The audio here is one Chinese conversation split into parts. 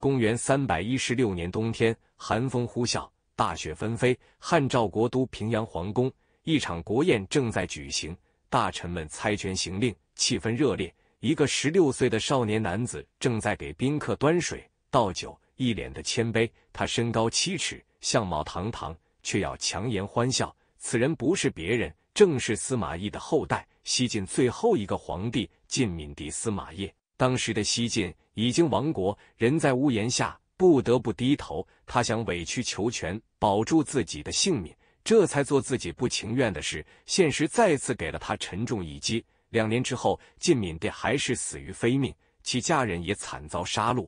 公元三百一十六年冬天，寒风呼啸，大雪纷飞。汉赵国都平阳皇宫，一场国宴正在举行，大臣们猜拳行令，气氛热烈。一个十六岁的少年男子正在给宾客端水倒酒，一脸的谦卑。他身高七尺，相貌堂堂，却要强颜欢笑。此人不是别人，正是司马懿的后代，西晋最后一个皇帝晋敏帝司马邺。当时的西晋。已经亡国，人在屋檐下，不得不低头。他想委曲求全，保住自己的性命，这才做自己不情愿的事。现实再次给了他沉重一击。两年之后，晋敏帝还是死于非命，其家人也惨遭杀戮，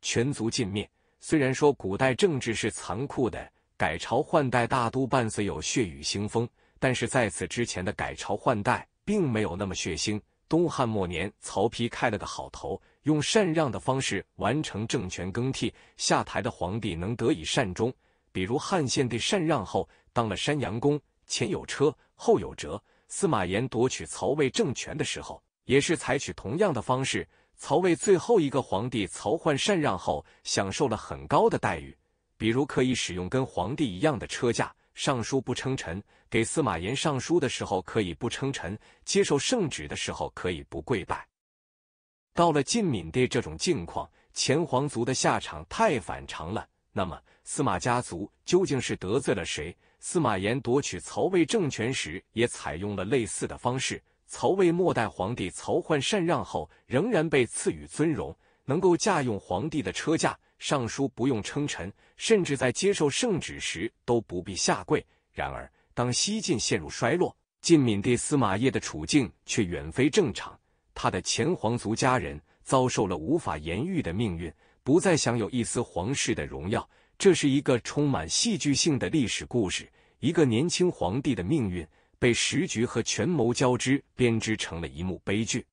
全族尽灭。虽然说古代政治是残酷的，改朝换代大都伴随有血雨腥风，但是在此之前的改朝换代并没有那么血腥。东汉末年，曹丕开了个好头。用禅让的方式完成政权更替，下台的皇帝能得以善终。比如汉献帝禅让后当了山阳公，前有车，后有辙。司马炎夺取曹魏政权的时候，也是采取同样的方式。曹魏最后一个皇帝曹奂禅让后，享受了很高的待遇，比如可以使用跟皇帝一样的车驾，上书不称臣，给司马炎上书的时候可以不称臣，接受圣旨的时候可以不跪拜。到了晋闵帝这种境况，前皇族的下场太反常了。那么，司马家族究竟是得罪了谁？司马炎夺取曹魏政权时，也采用了类似的方式。曹魏末代皇帝曹奂禅让后，仍然被赐予尊荣，能够驾用皇帝的车驾，尚书不用称臣，甚至在接受圣旨时都不必下跪。然而，当西晋陷入衰落，晋闵帝司马邺的处境却远非正常。他的前皇族家人遭受了无法言喻的命运，不再享有一丝皇室的荣耀。这是一个充满戏剧性的历史故事，一个年轻皇帝的命运被时局和权谋交织编织成了一幕悲剧。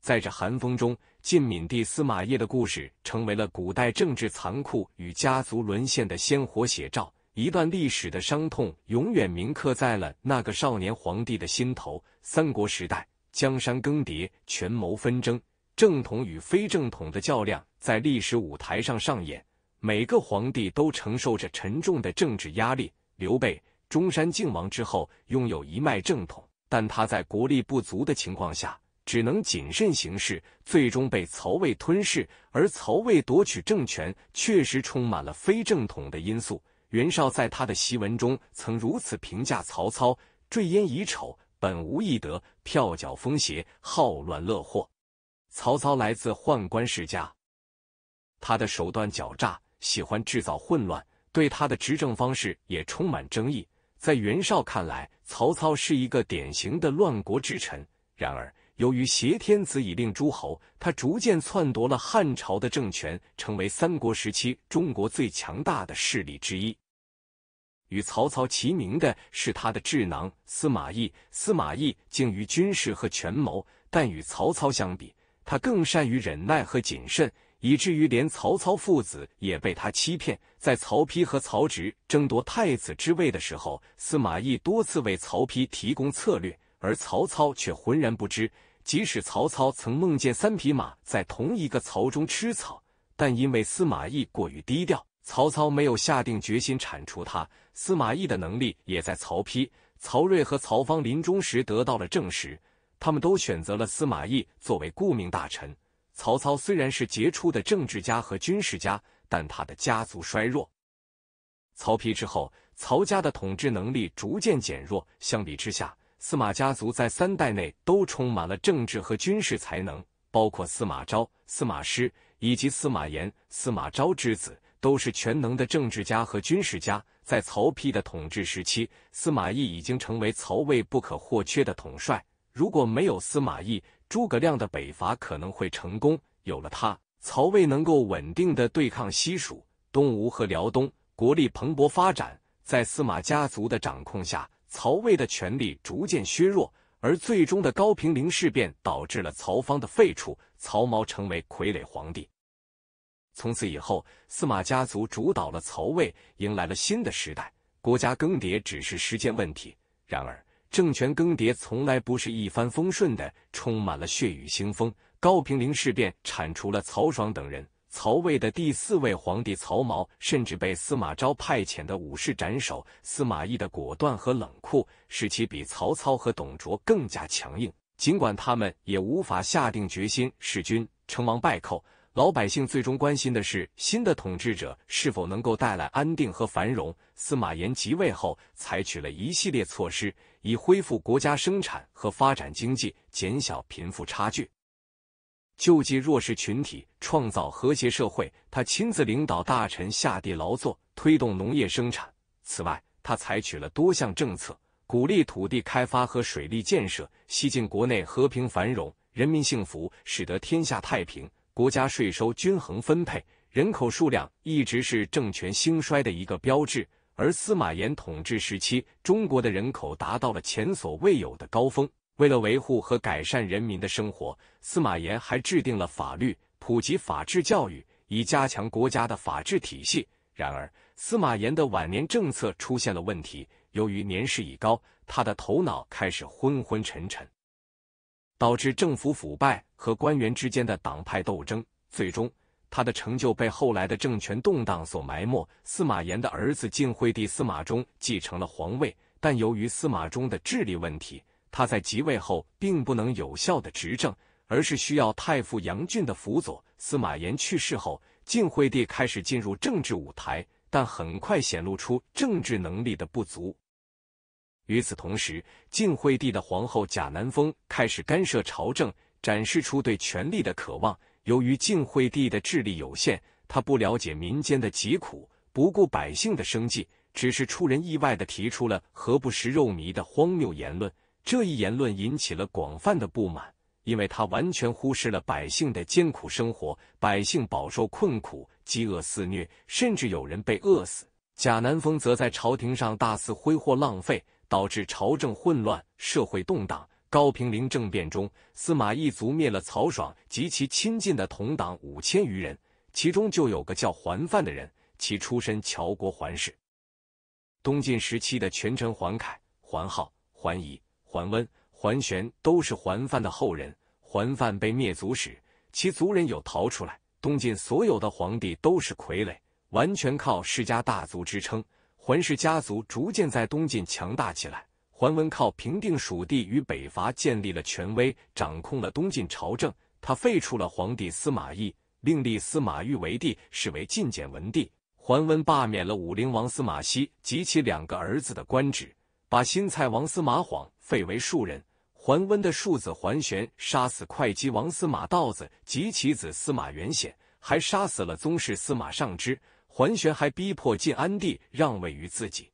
在这寒风中，晋敏帝司马邺的故事成为了古代政治残酷与家族沦陷的鲜活写照。一段历史的伤痛，永远铭刻在了那个少年皇帝的心头。三国时代。江山更迭，权谋纷争，正统与非正统的较量在历史舞台上上演。每个皇帝都承受着沉重的政治压力。刘备中山靖王之后，拥有一脉正统，但他在国力不足的情况下，只能谨慎行事，最终被曹魏吞噬。而曹魏夺取政权，确实充满了非正统的因素。袁绍在他的檄文中曾如此评价曹操：“坠烟已丑。”本无义德，票脚风邪，好乱乐祸。曹操来自宦官世家，他的手段狡诈，喜欢制造混乱，对他的执政方式也充满争议。在袁绍看来，曹操是一个典型的乱国之臣。然而，由于挟天子以令诸侯，他逐渐篡夺了汉朝的政权，成为三国时期中国最强大的势力之一。与曹操齐名的是他的智囊司马懿。司马懿精于军事和权谋，但与曹操相比，他更善于忍耐和谨慎，以至于连曹操父子也被他欺骗。在曹丕和曹植争夺太子之位的时候，司马懿多次为曹丕提供策略，而曹操却浑然不知。即使曹操曾梦见三匹马在同一个槽中吃草，但因为司马懿过于低调。曹操没有下定决心铲除他。司马懿的能力也在曹丕、曹睿和曹芳临终时得到了证实。他们都选择了司马懿作为顾命大臣。曹操虽然是杰出的政治家和军事家，但他的家族衰弱。曹丕之后，曹家的统治能力逐渐减弱。相比之下，司马家族在三代内都充满了政治和军事才能，包括司马昭、司马师以及司马炎、司马昭之子。都是全能的政治家和军事家。在曹丕的统治时期，司马懿已经成为曹魏不可或缺的统帅。如果没有司马懿，诸葛亮的北伐可能会成功；有了他，曹魏能够稳定的对抗西蜀、东吴和辽东，国力蓬勃发展。在司马家族的掌控下，曹魏的权力逐渐削弱，而最终的高平陵事变导致了曹芳的废黜，曹髦成为傀儡皇帝。从此以后，司马家族主导了曹魏，迎来了新的时代。国家更迭只是时间问题。然而，政权更迭从来不是一帆风顺的，充满了血雨腥风。高平陵事变铲除了曹爽等人，曹魏的第四位皇帝曹髦甚至被司马昭派遣的武士斩首。司马懿的果断和冷酷，使其比曹操和董卓更加强硬。尽管他们也无法下定决心弑君，成王败寇。老百姓最终关心的是新的统治者是否能够带来安定和繁荣。司马炎即位后，采取了一系列措施，以恢复国家生产和发展经济，减小贫富差距，救济弱势群体，创造和谐社会。他亲自领导大臣下地劳作，推动农业生产。此外，他采取了多项政策，鼓励土地开发和水利建设。吸进国内和平繁荣，人民幸福，使得天下太平。国家税收均衡分配，人口数量一直是政权兴衰的一个标志。而司马炎统治时期，中国的人口达到了前所未有的高峰。为了维护和改善人民的生活，司马炎还制定了法律，普及法治教育，以加强国家的法治体系。然而，司马炎的晚年政策出现了问题。由于年事已高，他的头脑开始昏昏沉沉。导致政府腐败和官员之间的党派斗争，最终他的成就被后来的政权动荡所埋没。司马炎的儿子晋惠帝司马衷继承了皇位，但由于司马衷的智力问题，他在即位后并不能有效的执政，而是需要太傅杨俊的辅佐。司马炎去世后，晋惠帝开始进入政治舞台，但很快显露出政治能力的不足。与此同时，晋惠帝的皇后贾南风开始干涉朝政，展示出对权力的渴望。由于晋惠帝的智力有限，他不了解民间的疾苦，不顾百姓的生计，只是出人意外的提出了“何不食肉糜”的荒谬言论。这一言论引起了广泛的不满，因为他完全忽视了百姓的艰苦生活，百姓饱受困苦、饥饿肆虐，甚至有人被饿死。贾南风则在朝廷上大肆挥霍浪费。导致朝政混乱，社会动荡。高平陵政变中，司马懿族灭了曹爽及其亲近的同党五千余人，其中就有个叫桓范的人，其出身乔国桓氏。东晋时期的权臣桓凯、桓浩、桓彝、桓温、桓玄都是桓范的后人。桓范被灭族时，其族人有逃出来。东晋所有的皇帝都是傀儡，完全靠世家大族支撑。桓氏家族逐渐在东晋强大起来。桓温靠平定蜀地与北伐建立了权威，掌控了东晋朝政。他废除了皇帝司马懿，另立司马昱为帝，是为晋简文帝。桓温罢免了武陵王司马熙及其两个儿子的官职，把新蔡王司马晃废为庶人。桓温的庶子桓玄杀死会稽王司马道子及其子司马元显，还杀死了宗室司马尚之。桓玄还逼迫晋安帝让位于自己。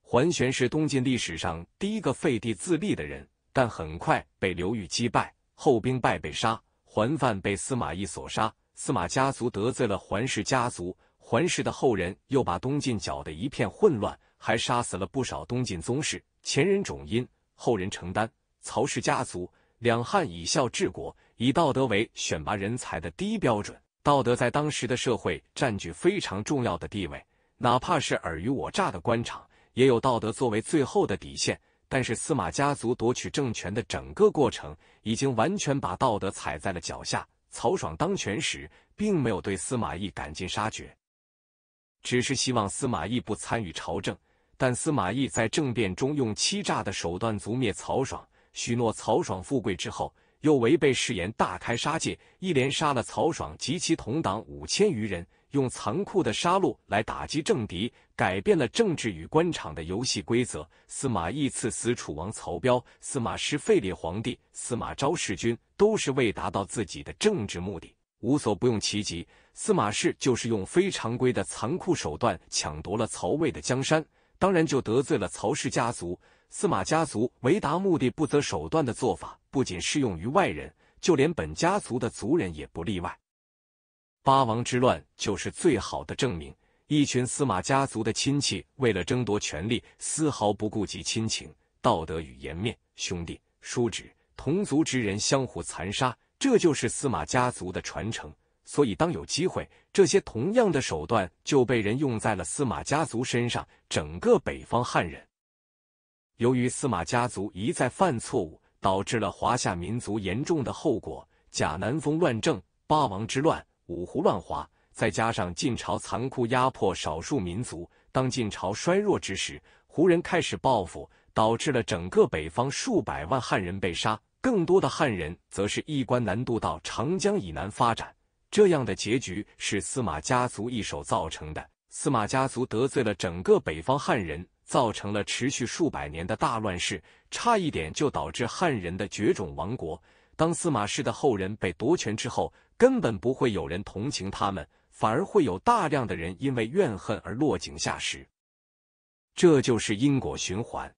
桓玄是东晋历史上第一个废帝自立的人，但很快被刘裕击败，后兵败被杀。桓范被司马懿所杀，司马家族得罪了桓氏家族，桓氏的后人又把东晋搅得一片混乱，还杀死了不少东晋宗室。前人种因，后人承担。曹氏家族，两汉以孝治国，以道德为选拔人才的第一标准。道德在当时的社会占据非常重要的地位，哪怕是尔虞我诈的官场，也有道德作为最后的底线。但是司马家族夺取政权的整个过程，已经完全把道德踩在了脚下。曹爽当权时，并没有对司马懿赶尽杀绝，只是希望司马懿不参与朝政。但司马懿在政变中用欺诈的手段足灭曹爽，许诺曹爽富贵之后。又违背誓言，大开杀戒，一连杀了曹爽及其同党五千余人，用残酷的杀戮来打击政敌，改变了政治与官场的游戏规则。司马懿赐死楚王曹彪，司马师废立皇帝，司马昭弑君，都是为达到自己的政治目的，无所不用其极。司马氏就是用非常规的残酷手段抢夺了曹魏的江山。当然就得罪了曹氏家族、司马家族。为达目的不择手段的做法，不仅适用于外人，就连本家族的族人也不例外。八王之乱就是最好的证明。一群司马家族的亲戚为了争夺权力，丝毫不顾及亲情、道德与颜面，兄弟、叔侄、同族之人相互残杀，这就是司马家族的传承。所以，当有机会，这些同样的手段就被人用在了司马家族身上。整个北方汉人，由于司马家族一再犯错误，导致了华夏民族严重的后果：贾南风乱政、八王之乱、五胡乱华。再加上晋朝残酷压迫少数民族，当晋朝衰弱之时，胡人开始报复，导致了整个北方数百万汉人被杀，更多的汉人则是衣冠南渡到长江以南发展。这样的结局是司马家族一手造成的。司马家族得罪了整个北方汉人，造成了持续数百年的大乱世，差一点就导致汉人的绝种亡国。当司马氏的后人被夺权之后，根本不会有人同情他们，反而会有大量的人因为怨恨而落井下石。这就是因果循环。